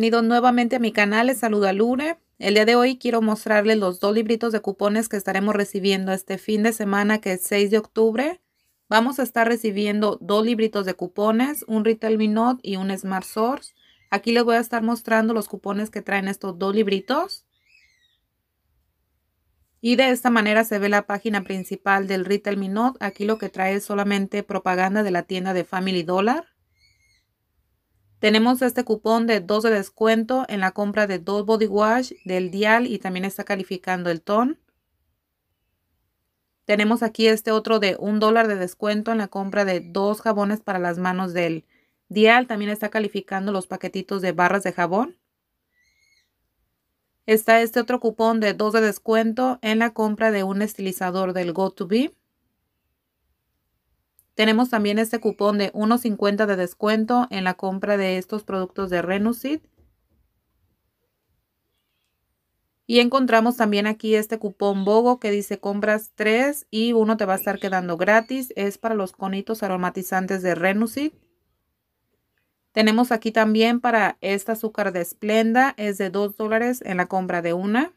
Bienvenidos nuevamente a mi canal, les saluda Lure. El día de hoy quiero mostrarles los dos libritos de cupones que estaremos recibiendo este fin de semana que es 6 de octubre. Vamos a estar recibiendo dos libritos de cupones, un Retail Minot y un Smart Source. Aquí les voy a estar mostrando los cupones que traen estos dos libritos. Y de esta manera se ve la página principal del Retail Minot. Aquí lo que trae es solamente propaganda de la tienda de Family Dollar. Tenemos este cupón de 2 de descuento en la compra de dos body wash del Dial y también está calificando el ton. Tenemos aquí este otro de un dólar de descuento en la compra de dos jabones para las manos del Dial. También está calificando los paquetitos de barras de jabón. Está este otro cupón de 2 de descuento en la compra de un estilizador del Go be tenemos también este cupón de 1.50 de descuento en la compra de estos productos de Renucid. Y encontramos también aquí este cupón BOGO que dice compras 3 y uno te va a estar quedando gratis. Es para los conitos aromatizantes de Renucid. Tenemos aquí también para este azúcar de esplenda Es de 2 dólares en la compra de una.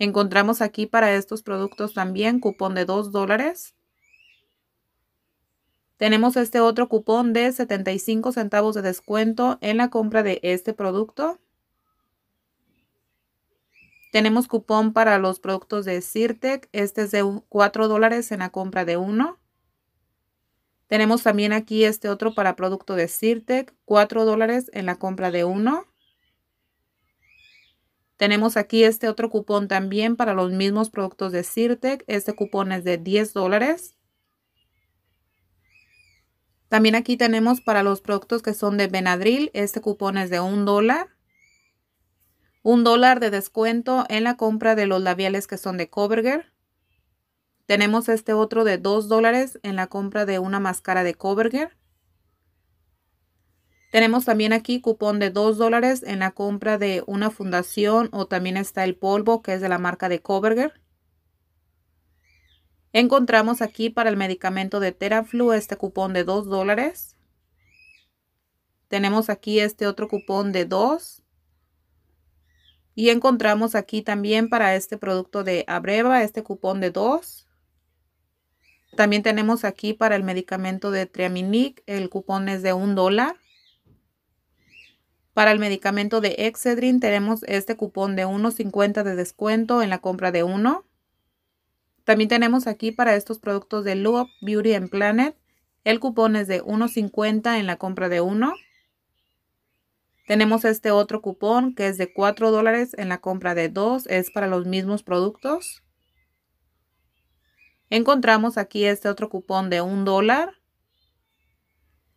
Encontramos aquí para estos productos también cupón de 2 dólares. Tenemos este otro cupón de 75 centavos de descuento en la compra de este producto. Tenemos cupón para los productos de Sirtec. Este es de 4 dólares en la compra de uno. Tenemos también aquí este otro para producto de Sirtec. 4 dólares en la compra de uno. Tenemos aquí este otro cupón también para los mismos productos de Sirtec. Este cupón es de 10 dólares. También aquí tenemos para los productos que son de Benadryl, este cupón es de un dólar. Un dólar de descuento en la compra de los labiales que son de Covergirl. Tenemos este otro de dos dólares en la compra de una máscara de Covergirl. Tenemos también aquí cupón de dos dólares en la compra de una fundación o también está el polvo que es de la marca de Covergirl. Encontramos aquí para el medicamento de Teraflu este cupón de 2 dólares. Tenemos aquí este otro cupón de 2. Y encontramos aquí también para este producto de Abreva este cupón de 2. También tenemos aquí para el medicamento de Triaminic el cupón es de 1 dólar. Para el medicamento de Excedrin tenemos este cupón de 1.50 de descuento en la compra de 1. También tenemos aquí para estos productos de Luop Beauty and Planet. El cupón es de 1.50 en la compra de uno. Tenemos este otro cupón que es de 4 dólares en la compra de dos. Es para los mismos productos. Encontramos aquí este otro cupón de 1 dólar.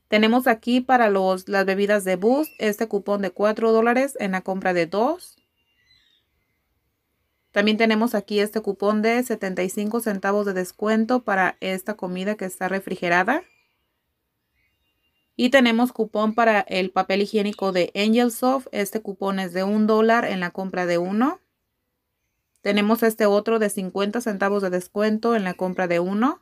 Tenemos aquí para los, las bebidas de Boost este cupón de 4 dólares en la compra de $2. También tenemos aquí este cupón de 75 centavos de descuento para esta comida que está refrigerada. Y tenemos cupón para el papel higiénico de Soft. Este cupón es de un dólar en la compra de uno. Tenemos este otro de 50 centavos de descuento en la compra de uno.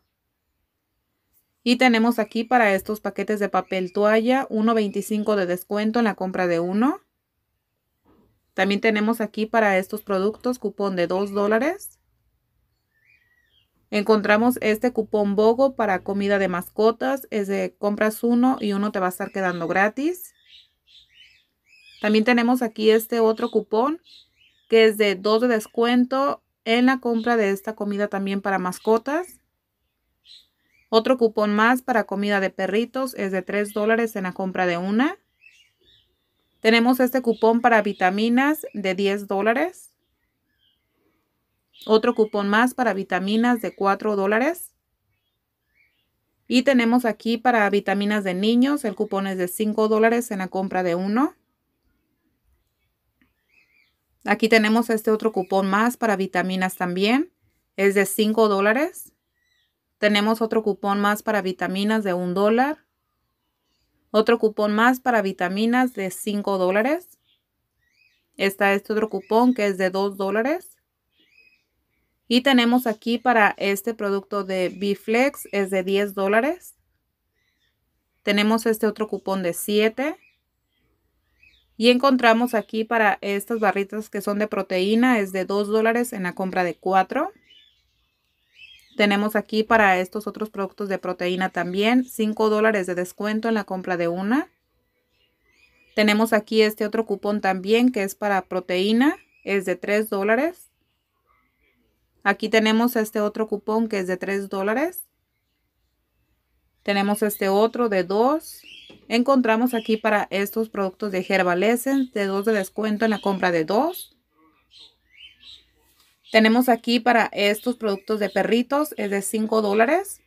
Y tenemos aquí para estos paquetes de papel toalla 1.25 de descuento en la compra de uno. También tenemos aquí para estos productos cupón de 2 dólares. Encontramos este cupón BOGO para comida de mascotas. Es de compras uno y uno te va a estar quedando gratis. También tenemos aquí este otro cupón que es de 2 de descuento en la compra de esta comida también para mascotas. Otro cupón más para comida de perritos es de 3 dólares en la compra de una. Tenemos este cupón para vitaminas de 10 dólares. Otro cupón más para vitaminas de 4 dólares. Y tenemos aquí para vitaminas de niños, el cupón es de 5 dólares en la compra de uno. Aquí tenemos este otro cupón más para vitaminas también, es de 5 dólares. Tenemos otro cupón más para vitaminas de 1 dólar. Otro cupón más para vitaminas de 5 dólares. Está este otro cupón que es de 2 dólares. Y tenemos aquí para este producto de B-Flex es de 10 dólares. Tenemos este otro cupón de 7. Y encontramos aquí para estas barritas que son de proteína es de 2 dólares en la compra de 4. Tenemos aquí para estos otros productos de proteína también 5 dólares de descuento en la compra de una. Tenemos aquí este otro cupón también que es para proteína, es de 3 dólares. Aquí tenemos este otro cupón que es de 3 dólares. Tenemos este otro de 2. Encontramos aquí para estos productos de Herbal Essence de 2 de descuento en la compra de 2. Tenemos aquí para estos productos de perritos, es de 5 dólares.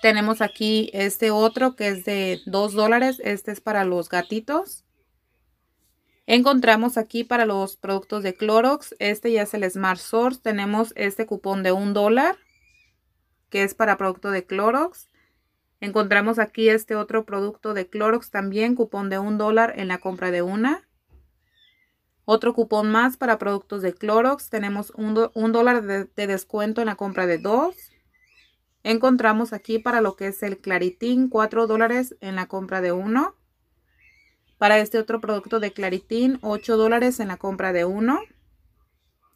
Tenemos aquí este otro que es de 2 dólares. Este es para los gatitos. Encontramos aquí para los productos de Clorox. Este ya es el Smart Source. Tenemos este cupón de 1 dólar que es para producto de Clorox. Encontramos aquí este otro producto de Clorox también, cupón de 1 dólar en la compra de una. Otro cupón más para productos de Clorox. Tenemos un, dólar de, descuento en la compra de dos. Encontramos aquí para lo que es el Claritín, cuatro dólares en la compra de uno. Para este otro producto de Claritín, ocho dólares en la compra de uno.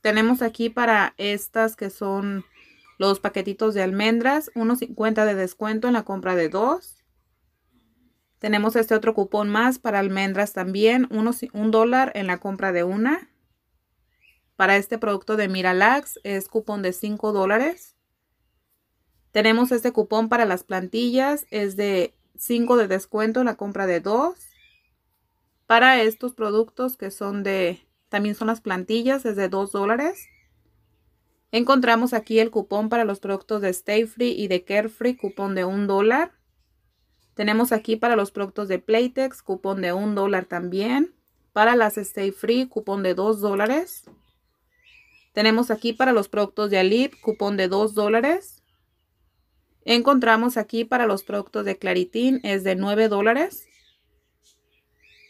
Tenemos aquí para estas que son los paquetitos de almendras, 1.50 de descuento en la compra de dos. Tenemos este otro cupón más para almendras también, un dólar en la compra de una. Para este producto de Miralax es cupón de 5 dólares. Tenemos este cupón para las plantillas, es de 5 de descuento en la compra de dos. Para estos productos que son de, también son las plantillas, es de 2 dólares. Encontramos aquí el cupón para los productos de Stay Free y de Carefree, cupón de 1 dólar. Tenemos aquí para los productos de Playtex, cupón de un dólar también. Para las Stay Free, cupón de dos dólares. Tenemos aquí para los productos de Alip, cupón de dos dólares. Encontramos aquí para los productos de Claritin, es de 9 dólares.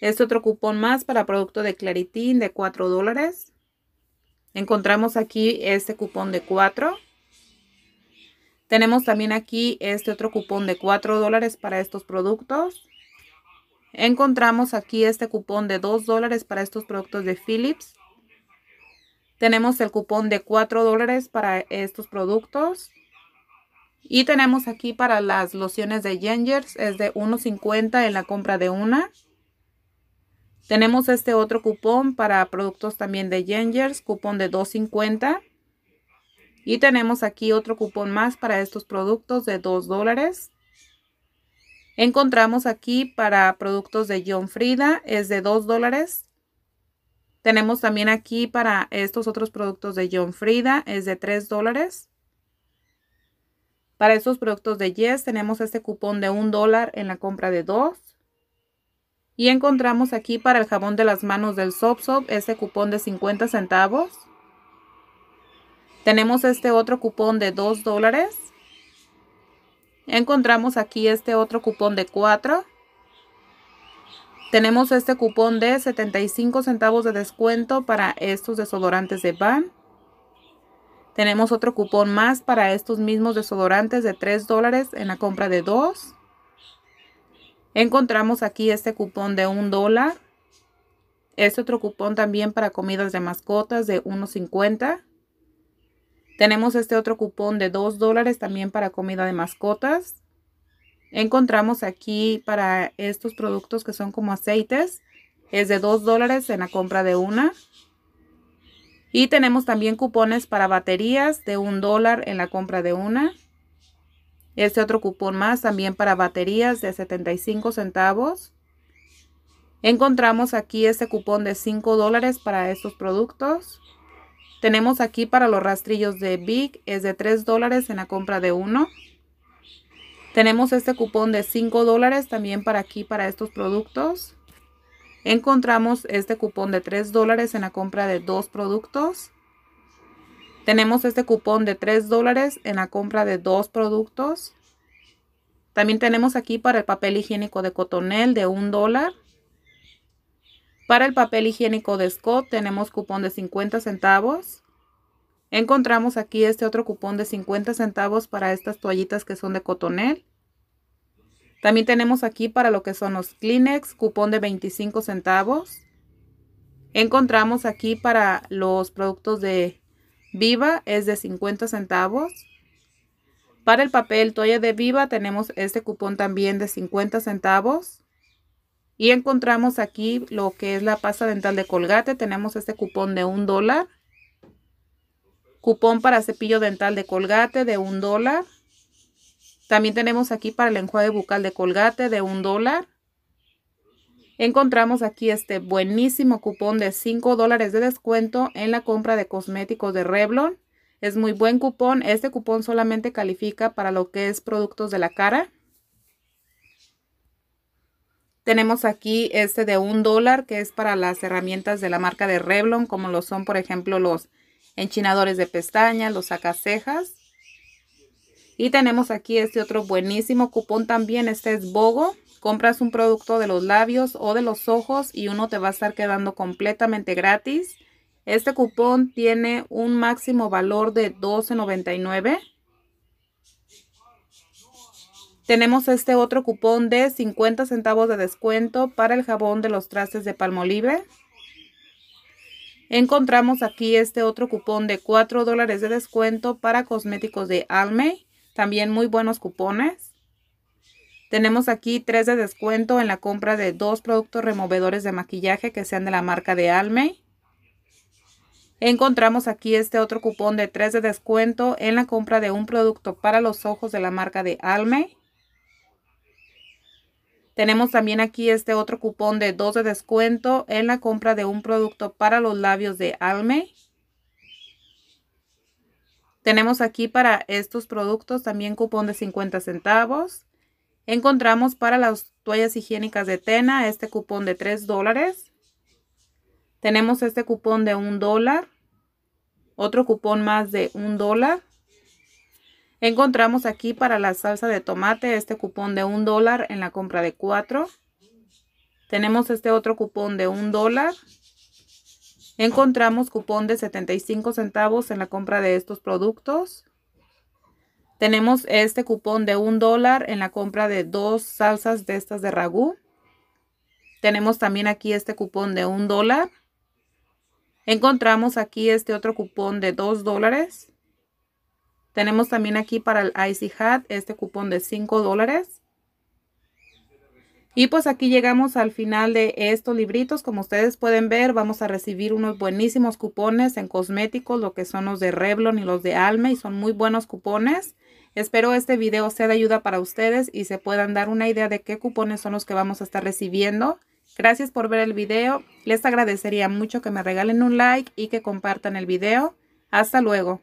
Este otro cupón más para producto de Claritin de cuatro dólares. Encontramos aquí este cupón de 4 tenemos también aquí este otro cupón de 4 dólares para estos productos. Encontramos aquí este cupón de 2 dólares para estos productos de Philips. Tenemos el cupón de 4 dólares para estos productos. Y tenemos aquí para las lociones de Gengers, es de 1.50 en la compra de una. Tenemos este otro cupón para productos también de Gengers, cupón de 2.50. Y tenemos aquí otro cupón más para estos productos de 2 dólares. Encontramos aquí para productos de John Frida es de 2 dólares. Tenemos también aquí para estos otros productos de John Frida es de 3 dólares. Para estos productos de Yes tenemos este cupón de 1 dólar en la compra de 2. Y encontramos aquí para el jabón de las manos del Soap Soap este cupón de 50 centavos. Tenemos este otro cupón de 2 dólares. Encontramos aquí este otro cupón de 4. Tenemos este cupón de 75 centavos de descuento para estos desodorantes de Van. Tenemos otro cupón más para estos mismos desodorantes de 3 dólares en la compra de 2. Encontramos aquí este cupón de 1 dólar. Este otro cupón también para comidas de mascotas de 1.50. Tenemos este otro cupón de 2 dólares también para comida de mascotas. Encontramos aquí para estos productos que son como aceites, es de 2 dólares en la compra de una. Y tenemos también cupones para baterías de 1 dólar en la compra de una. Este otro cupón más también para baterías de 75 centavos. Encontramos aquí este cupón de 5 dólares para estos productos. Tenemos aquí para los rastrillos de Big, es de 3 dólares en la compra de uno. Tenemos este cupón de 5 dólares también para aquí, para estos productos. Encontramos este cupón de 3 dólares en la compra de dos productos. Tenemos este cupón de 3 dólares en la compra de dos productos. También tenemos aquí para el papel higiénico de cotonel de 1 dólar. Para el papel higiénico de Scott tenemos cupón de 50 centavos. Encontramos aquí este otro cupón de 50 centavos para estas toallitas que son de cotonel. También tenemos aquí para lo que son los Kleenex, cupón de 25 centavos. Encontramos aquí para los productos de Viva es de 50 centavos. Para el papel toalla de Viva tenemos este cupón también de 50 centavos. Y encontramos aquí lo que es la pasta dental de Colgate. Tenemos este cupón de un dólar. Cupón para cepillo dental de Colgate de un dólar. También tenemos aquí para el enjuague bucal de Colgate de un dólar. Encontramos aquí este buenísimo cupón de 5 dólares de descuento en la compra de cosméticos de Revlon. Es muy buen cupón. Este cupón solamente califica para lo que es productos de la cara. Tenemos aquí este de un dólar que es para las herramientas de la marca de Revlon, como lo son, por ejemplo, los enchinadores de pestaña, los sacacejas. Y tenemos aquí este otro buenísimo cupón también, este es Bogo. Compras un producto de los labios o de los ojos y uno te va a estar quedando completamente gratis. Este cupón tiene un máximo valor de $12.99. Tenemos este otro cupón de 50 centavos de descuento para el jabón de los trastes de Palmolive. Encontramos aquí este otro cupón de 4 dólares de descuento para cosméticos de Almay, También muy buenos cupones. Tenemos aquí 3 de descuento en la compra de dos productos removedores de maquillaje que sean de la marca de Almay. Encontramos aquí este otro cupón de 3 de descuento en la compra de un producto para los ojos de la marca de Almay. Tenemos también aquí este otro cupón de 2 de descuento en la compra de un producto para los labios de Alme. Tenemos aquí para estos productos también cupón de 50 centavos. Encontramos para las toallas higiénicas de Tena este cupón de 3 dólares. Tenemos este cupón de 1 dólar. Otro cupón más de 1 dólar. Encontramos aquí para la salsa de tomate este cupón de un dólar en la compra de cuatro. Tenemos este otro cupón de un dólar. Encontramos cupón de 75 centavos en la compra de estos productos. Tenemos este cupón de un dólar en la compra de dos salsas de estas de ragú. Tenemos también aquí este cupón de un dólar. Encontramos aquí este otro cupón de dos dólares. Tenemos también aquí para el Icy Hat este cupón de 5 dólares. Y pues aquí llegamos al final de estos libritos. Como ustedes pueden ver, vamos a recibir unos buenísimos cupones en cosméticos, lo que son los de Revlon y los de Alme, y son muy buenos cupones. Espero este video sea de ayuda para ustedes y se puedan dar una idea de qué cupones son los que vamos a estar recibiendo. Gracias por ver el video. Les agradecería mucho que me regalen un like y que compartan el video. Hasta luego.